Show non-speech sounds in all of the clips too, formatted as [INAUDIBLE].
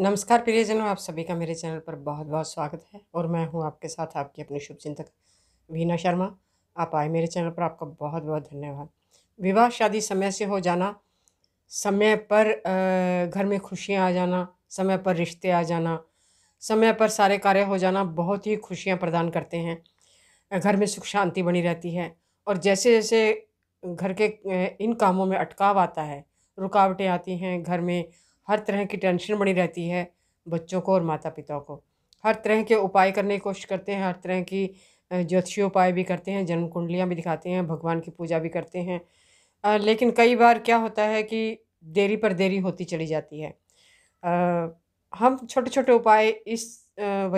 नमस्कार प्रियजनों आप सभी का मेरे चैनल पर बहुत बहुत स्वागत है और मैं हूं आपके साथ आपकी अपनी शुभ चिंतक वीना शर्मा आप आए मेरे चैनल पर आपका बहुत बहुत धन्यवाद विवाह शादी समय से हो जाना समय पर घर में खुशियां आ जाना समय पर रिश्ते आ जाना समय पर सारे कार्य हो जाना बहुत ही खुशियां प्रदान करते हैं घर में सुख शांति बनी रहती है और जैसे जैसे घर के इन कामों में अटकाव आता है रुकावटें आती हैं घर में हर तरह की टेंशन बनी रहती है बच्चों को और माता पिता को हर तरह के उपाय करने की कोशिश करते हैं हर तरह की ज्योतिषी उपाय भी करते हैं जन्म कुंडलियाँ भी दिखाते हैं भगवान की पूजा भी करते हैं आ, लेकिन कई बार क्या होता है कि देरी पर देरी होती चली जाती है आ, हम छोटे छोटे उपाय इस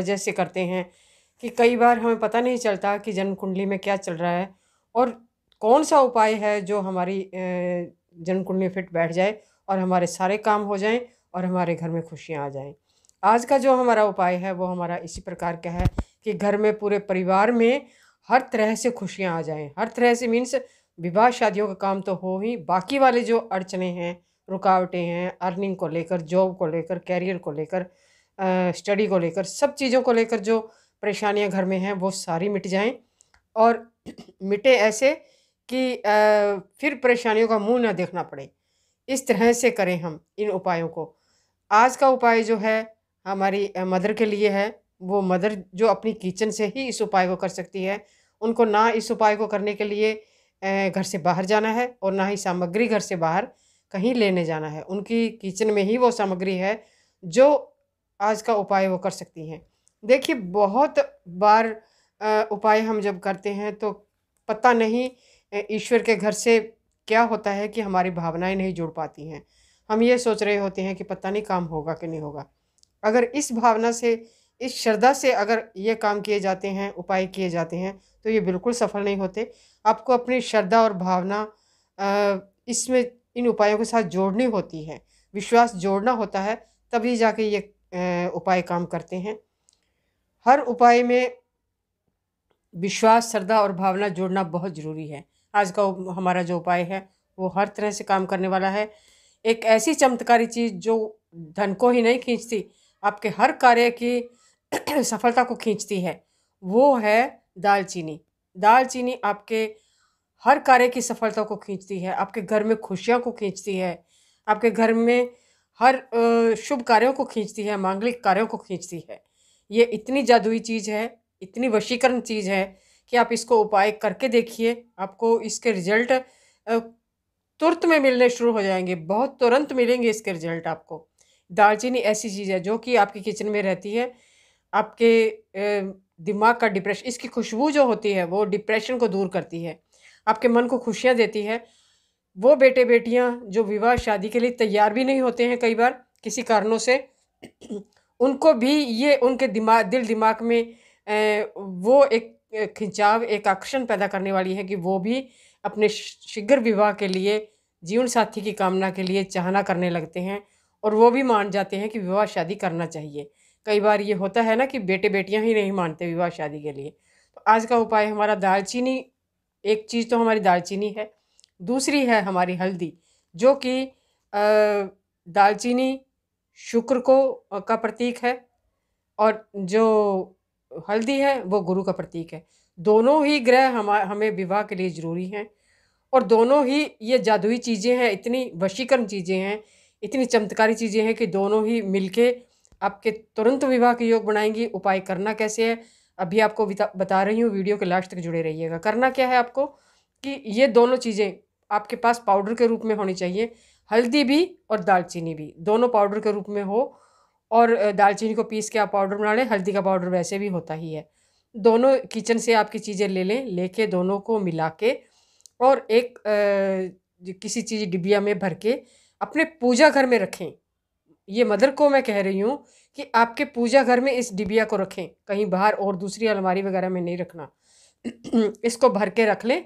वजह से करते हैं कि कई बार हमें पता नहीं चलता कि जन्म कुंडली में क्या चल रहा है और कौन सा उपाय है जो हमारी जन्म कुंडली फिट बैठ जाए और हमारे सारे काम हो जाएं और हमारे घर में खुशियाँ आ जाएं आज का जो हमारा उपाय है वो हमारा इसी प्रकार का है कि घर में पूरे परिवार में हर तरह से खुशियाँ आ जाएं हर तरह से मीन्स विवाह शादियों का काम तो हो ही बाकी वाले जो अड़चने हैं रुकावटें हैं अर्निंग को लेकर जॉब को लेकर कैरियर को लेकर स्टडी को लेकर सब चीज़ों को लेकर जो परेशानियां घर में हैं वो सारी मिट जाएं और मिटे ऐसे कि फिर परेशानियों का मुंह ना देखना पड़े इस तरह से करें हम इन उपायों को आज का उपाय जो है हमारी मदर के लिए है वो मदर जो अपनी किचन से ही इस उपाय को कर सकती है उनको ना इस उपाय को करने के लिए घर से बाहर जाना है और ना ही सामग्री घर से बाहर कहीं लेने जाना है उनकी किचन में ही वो सामग्री है जो आज का उपाय वो कर सकती हैं देखिए बहुत बार उपाय हम जब करते हैं तो पता नहीं ईश्वर के घर से क्या होता है कि हमारी भावनाएं नहीं जुड़ पाती हैं हम ये सोच रहे होते हैं कि पता नहीं काम होगा कि नहीं होगा अगर इस भावना से इस श्रद्धा से अगर ये काम किए जाते हैं उपाय किए जाते हैं तो ये बिल्कुल सफल नहीं होते आपको अपनी श्रद्धा और भावना इसमें इन उपायों के साथ जोड़नी होती है विश्वास जोड़ना होता है तभी जाके ये उपाय काम करते हैं हर उपाय में विश्वास श्रद्धा और भावना जोड़ना बहुत ज़रूरी है आज का हमारा जो उपाय है वो हर तरह से काम करने वाला है एक ऐसी चमत्कारी चीज़ जो धन को ही नहीं खींचती आपके हर कार्य की [CLEARS THROAT] सफलता को खींचती है वो है दालचीनी दालचीनी आपके हर कार्य की सफलता को खींचती है आपके घर में खुशियाँ को खींचती है आपके घर में हर शुभ कार्यों को खींचती है मांगलिक कार्यों को खींचती है ये इतनी जादुई चीज़ है इतनी वशीकरण चीज़ है कि आप इसको उपाय करके देखिए आपको इसके रिजल्ट तुरंत में मिलने शुरू हो जाएंगे बहुत तुरंत मिलेंगे इसके रिजल्ट आपको दालचीनी ऐसी चीज़ है जो कि आपके किचन में रहती है आपके दिमाग का डिप्रेशन इसकी खुशबू जो होती है वो डिप्रेशन को दूर करती है आपके मन को खुशियाँ देती है वो बेटे बेटियाँ जो विवाह शादी के लिए तैयार भी नहीं होते हैं कई बार किसी कारणों से उनको भी ये उनके दिमाग दिल दिमाग में वो एक खिंचाव एक आकर्षण पैदा करने वाली है कि वो भी अपने शीघ्र विवाह के लिए जीवन साथी की कामना के लिए चाहना करने लगते हैं और वो भी मान जाते हैं कि विवाह शादी करना चाहिए कई बार ये होता है ना कि बेटे बेटियां ही नहीं मानते विवाह शादी के लिए तो आज का उपाय हमारा दालचीनी एक चीज़ तो हमारी दालचीनी है दूसरी है हमारी हल्दी जो कि दालचीनी शुक्र को का प्रतीक है और जो हल्दी है वो गुरु का प्रतीक है दोनों ही ग्रह हम हमें विवाह के लिए ज़रूरी हैं और दोनों ही ये जादुई चीज़ें हैं इतनी वशीकरण चीज़ें हैं इतनी चमत्कारी चीज़ें हैं कि दोनों ही मिलके आपके तुरंत विवाह के योग बनाएंगी उपाय करना कैसे है अभी आपको बता रही हूँ वीडियो के लास्ट तक जुड़े रहिएगा करना क्या है आपको कि ये दोनों चीज़ें आपके पास पाउडर के रूप में होनी चाहिए हल्दी भी और दालचीनी भी दोनों पाउडर के रूप में हो और दालचीनी को पीस के आप पाउडर बना लें हल्दी का पाउडर वैसे भी होता ही है दोनों किचन से आपकी चीज़ें ले लें लेके दोनों को मिला के और एक आ, किसी चीज़ डिबिया में भर के अपने पूजा घर में रखें ये मदर को मैं कह रही हूँ कि आपके पूजा घर में इस डिबिया को रखें कहीं बाहर और दूसरी अलमारी वगैरह में नहीं रखना [CLEARS THROAT] इसको भर के रख लें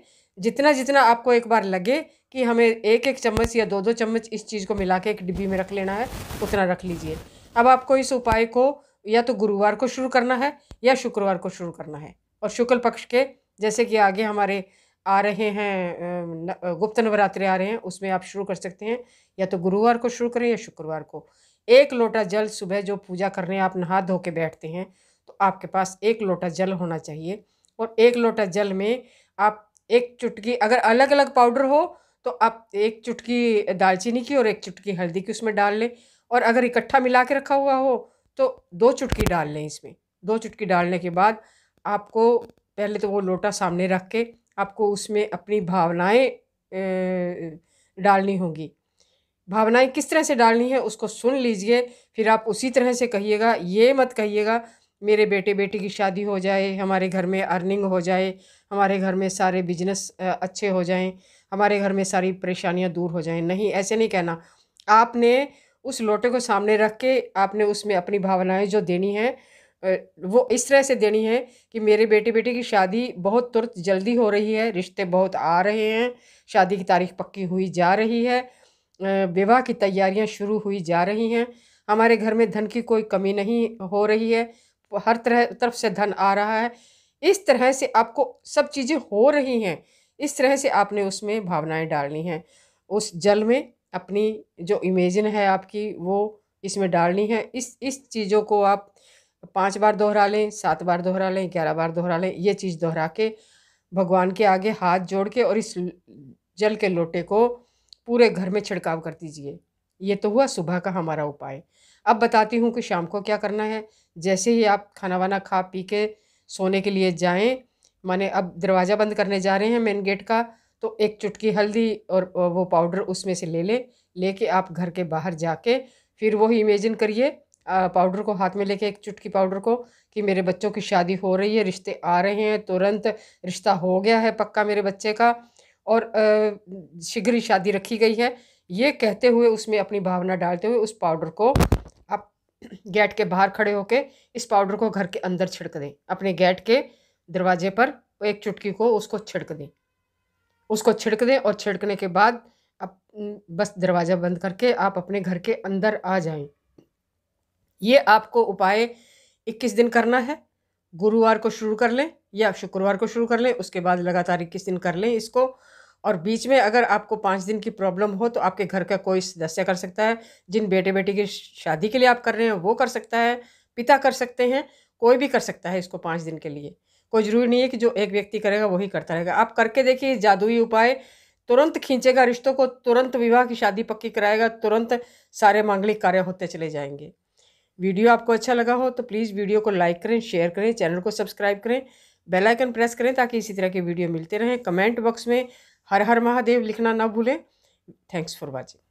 जितना जितना आपको एक बार लगे कि हमें एक एक चम्मच या दो दो चम्मच इस चीज़ को मिला के एक डिब्बी में रख लेना है उतना रख लीजिए अब आपको इस उपाय को या तो गुरुवार को शुरू करना है या शुक्रवार को शुरू करना है और शुक्ल पक्ष के जैसे कि आगे हमारे आ रहे हैं गुप्त नवरात्रि आ रहे हैं उसमें आप शुरू कर सकते हैं या तो गुरुवार को शुरू करें या शुक्रवार को एक लोटा जल सुबह जो पूजा करने आप नहा धो के बैठते हैं तो आपके पास एक लोटा जल होना चाहिए और एक लोटा जल में आप एक चुटकी अगर अलग अलग पाउडर हो तो आप एक चुटकी दालचीनी की और एक चुटकी हल्दी की उसमें डाल लें और अगर इकट्ठा मिला के रखा हुआ हो तो दो चुटकी डाल लें इसमें दो चुटकी डालने के बाद आपको पहले तो वो लोटा सामने रख के आपको उसमें अपनी भावनाएं डालनी होंगी भावनाएं किस तरह से डालनी है उसको सुन लीजिए फिर आप उसी तरह से कहिएगा ये मत कहिएगा मेरे बेटे बेटी की शादी हो जाए हमारे घर में अर्निंग हो जाए हमारे घर में सारे बिजनेस अच्छे हो जाएं हमारे घर में सारी परेशानियां दूर हो जाएं नहीं ऐसे नहीं कहना आपने उस लोटे को सामने रख के आपने उसमें अपनी भावनाएं जो देनी है वो इस तरह से देनी है कि मेरे बेटे बेटे की शादी बहुत तुरंत जल्दी हो रही है रिश्ते बहुत आ रहे हैं शादी की तारीख पक्की हुई जा रही है विवाह की तैयारियां शुरू हुई जा रही हैं हमारे घर में धन की कोई कमी नहीं हो रही है हर तरह तरफ से धन आ रहा है इस तरह से आपको सब चीज़ें हो रही हैं इस तरह से आपने उसमें भावनाएं डालनी हैं उस जल में अपनी जो इमेजिन है आपकी वो इसमें डालनी है इस इस चीज़ों को आप पाँच बार दोहरा लें सात बार दोहरा लें ग्यारह बार दोहरा लें ये चीज़ दोहरा के भगवान के आगे हाथ जोड़ के और इस जल के लोटे को पूरे घर में छिड़काव कर दीजिए ये तो हुआ सुबह का हमारा उपाय अब बताती हूँ कि शाम को क्या करना है जैसे ही आप खाना वाना खा पी के सोने के लिए जाएं माने अब दरवाज़ा बंद करने जा रहे हैं मेन गेट का तो एक चुटकी हल्दी और वो पाउडर उसमें से ले लें लेके आप घर के बाहर जाके फिर वो इमेजिन करिए पाउडर को हाथ में लेके एक चुटकी पाउडर को कि मेरे बच्चों की शादी हो रही है रिश्ते आ रहे हैं तुरंत रिश्ता हो गया है पक्का मेरे बच्चे का और शीघ्र ही शादी रखी गई है ये कहते हुए उसमें अपनी भावना डालते हुए उस पाउडर को आप गेट के बाहर खड़े होकर इस पाउडर को घर के अंदर छिड़क दें अपने गेट के दरवाजे पर एक चुटकी को उसको छिड़क दें उसको छिड़क दें और छिड़कने के बाद अब बस दरवाज़ा बंद करके आप अपने घर के अंदर आ जाएं ये आपको उपाय 21 दिन करना है गुरुवार को शुरू कर लें या शुक्रवार को शुरू कर लें उसके बाद लगातार इक्कीस दिन कर लें इसको और बीच में अगर आपको पाँच दिन की प्रॉब्लम हो तो आपके घर का कोई सदस्य कर सकता है जिन बेटे बेटी की शादी के लिए आप कर रहे हैं वो कर सकता है पिता कर सकते हैं कोई भी कर सकता है इसको पाँच दिन के लिए कोई ज़रूरी नहीं है कि जो एक व्यक्ति करेगा वही करता रहेगा आप करके देखिए जादुई उपाय तुरंत खींचेगा रिश्तों को तुरंत विवाह की शादी पक्की कराएगा तुरंत सारे मांगलिक कार्य होते चले जाएंगे वीडियो आपको अच्छा लगा हो तो प्लीज़ वीडियो को लाइक करें शेयर करें चैनल को सब्सक्राइब करें बेल आइकन प्रेस करें ताकि इसी तरह के वीडियो मिलते रहें कमेंट बॉक्स में हर हर महादेव लिखना ना भूलें थैंक्स फॉर वॉचिंग